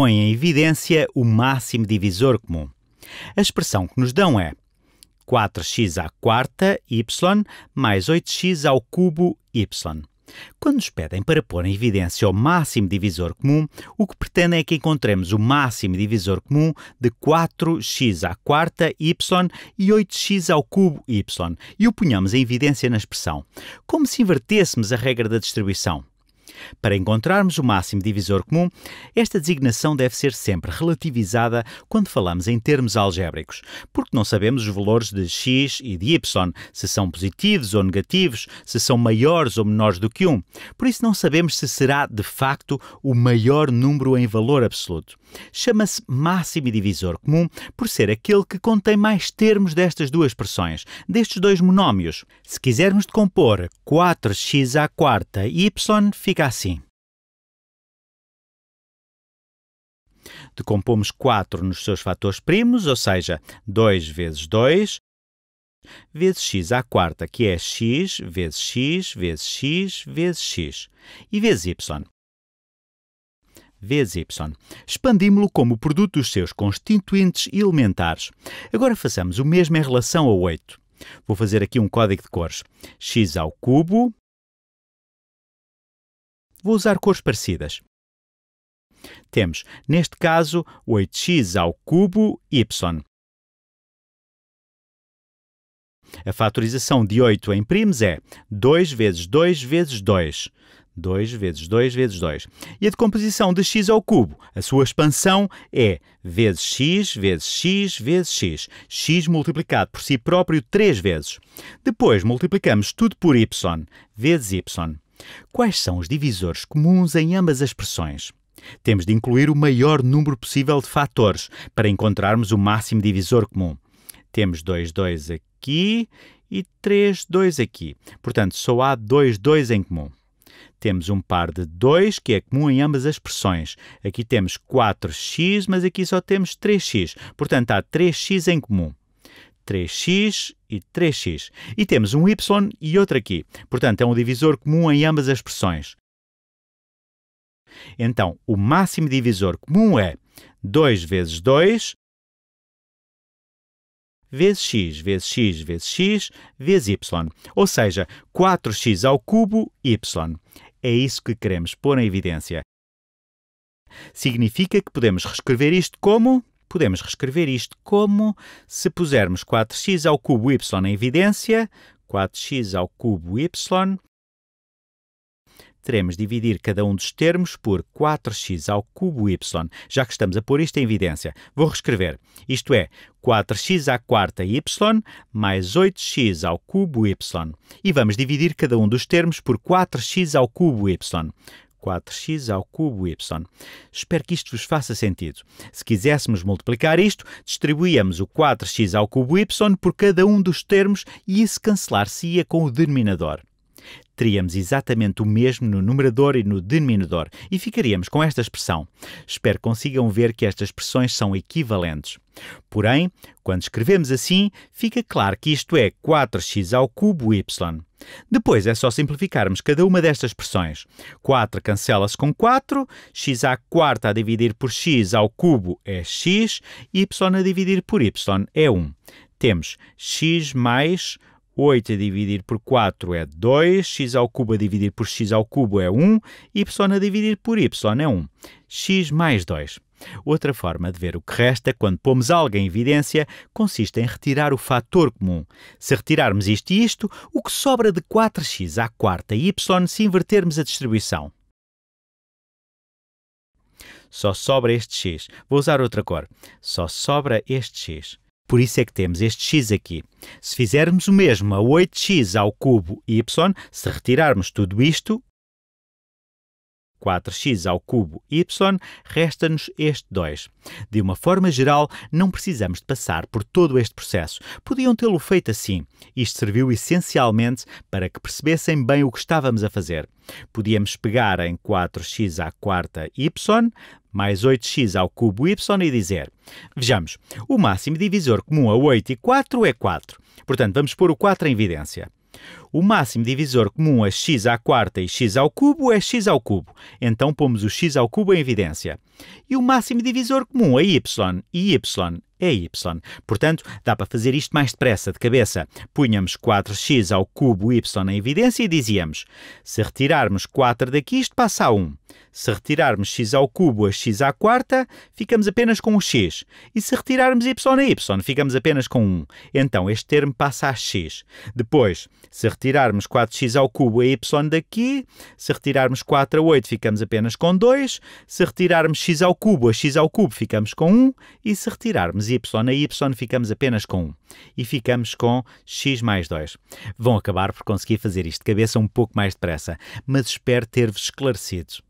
põe em evidência o máximo divisor comum. A expressão que nos dão é 4x à quarta y mais 8x ao cubo y. Quando nos pedem para pôr em evidência o máximo divisor comum, o que pretendem é que encontremos o máximo divisor comum de 4x à quarta y e 8x ao cubo y e o ponhamos em evidência na expressão, como se invertêssemos a regra da distribuição. Para encontrarmos o máximo divisor comum, esta designação deve ser sempre relativizada quando falamos em termos algébricos, porque não sabemos os valores de x e de y, se são positivos ou negativos, se são maiores ou menores do que 1. Por isso não sabemos se será de facto o maior número em valor absoluto. Chama-se máximo divisor comum por ser aquele que contém mais termos destas duas expressões, destes dois monómios. Se quisermos decompor 4x à quarta y, fica fica assim. Decompomos 4 nos seus fatores primos, ou seja, 2 vezes 2, vezes x à quarta, que é x vezes x vezes x vezes x, e vezes y. Vezes y. Expandimos-lo como produto dos seus constituintes elementares. Agora façamos o mesmo em relação ao 8. Vou fazer aqui um código de cores. x ao cubo Vou usar cores parecidas. Temos, neste caso, 8x ao cubo y. A fatorização de 8 em primos é 2 vezes 2 vezes 2. 2 vezes 2 vezes 2. E a decomposição de x ao cubo, a sua expansão é vezes x vezes x vezes x. x multiplicado por si próprio 3 vezes. Depois multiplicamos tudo por y, vezes y. Quais são os divisores comuns em ambas as pressões? Temos de incluir o maior número possível de fatores para encontrarmos o máximo divisor comum. Temos 2, 2 aqui e 3, 2 aqui. Portanto, só há 2, 2 em comum. Temos um par de 2 que é comum em ambas as pressões. Aqui temos 4x, mas aqui só temos 3x. Portanto, há 3x em comum. 3x e 3x. E temos um y e outro aqui. Portanto, é um divisor comum em ambas as expressões. Então, o máximo divisor comum é 2 vezes 2 vezes x, vezes x, vezes x, vezes y. Ou seja, 4x ao cubo, y. É isso que queremos pôr em evidência. Significa que podemos reescrever isto como podemos reescrever isto como se pusermos 4x ao cubo y em evidência, 4x ao cubo y, teremos de dividir cada um dos termos por 4x ao cubo y, já que estamos a pôr isto em evidência. Vou reescrever. Isto é 4x à quarta y mais 8x ao cubo y. E vamos dividir cada um dos termos por 4x ao cubo y. 4x ao cubo y. Espero que isto vos faça sentido. Se quiséssemos multiplicar isto, distribuíamos o 4x ao cubo y por cada um dos termos e isso cancelar-se-ia com o denominador. Teríamos exatamente o mesmo no numerador e no denominador e ficaríamos com esta expressão. Espero que consigam ver que estas expressões são equivalentes. Porém, quando escrevemos assim, fica claro que isto é 4x ao cubo y. Depois é só simplificarmos cada uma destas expressões. 4 cancela-se com 4, x à quarta a dividir por x ao cubo é x, y a dividir por y é 1. Temos x mais 8 a dividir por 4 é 2, x ao cubo a dividir por x ao cubo é 1, y a dividir por y é 1. x mais 2. Outra forma de ver o que resta quando pomos algo em evidência consiste em retirar o fator comum. Se retirarmos isto e isto, o que sobra de 4x à quarta y se invertermos a distribuição. Só sobra este x. Vou usar outra cor. Só sobra este x. Por isso é que temos este x aqui. Se fizermos o mesmo a 8x ao cubo y, se retirarmos tudo isto, 4x ao cubo y, resta-nos este 2. De uma forma geral, não precisamos de passar por todo este processo. Podiam tê-lo feito assim. Isto serviu essencialmente para que percebessem bem o que estávamos a fazer. Podíamos pegar em 4x à quarta y, mais 8x ao cubo y e dizer, vejamos, o máximo divisor comum a 8 e 4 é 4. Portanto, vamos pôr o 4 em evidência. O máximo divisor comum a é x à quarta e x ao cubo é x ao cubo. Então pomos o x ao cubo em evidência. E o máximo divisor comum a é y e y é y. Portanto, dá para fazer isto mais depressa, de cabeça. Punhamos 4x ao cubo y em evidência e dizíamos: se retirarmos 4 daqui, isto passa a 1. Se retirarmos x ao cubo a x à quarta, ficamos apenas com o x. E se retirarmos y a y, ficamos apenas com 1. Então, este termo passa a x. Depois, se retirarmos 4x ao cubo é y daqui, se retirarmos 4 a 8 ficamos apenas com 2, se retirarmos x ao cubo a x ao cubo ficamos com 1 e se retirarmos y a y ficamos apenas com 1 e ficamos com x mais 2. Vão acabar por conseguir fazer isto de cabeça um pouco mais depressa, mas espero ter-vos esclarecido.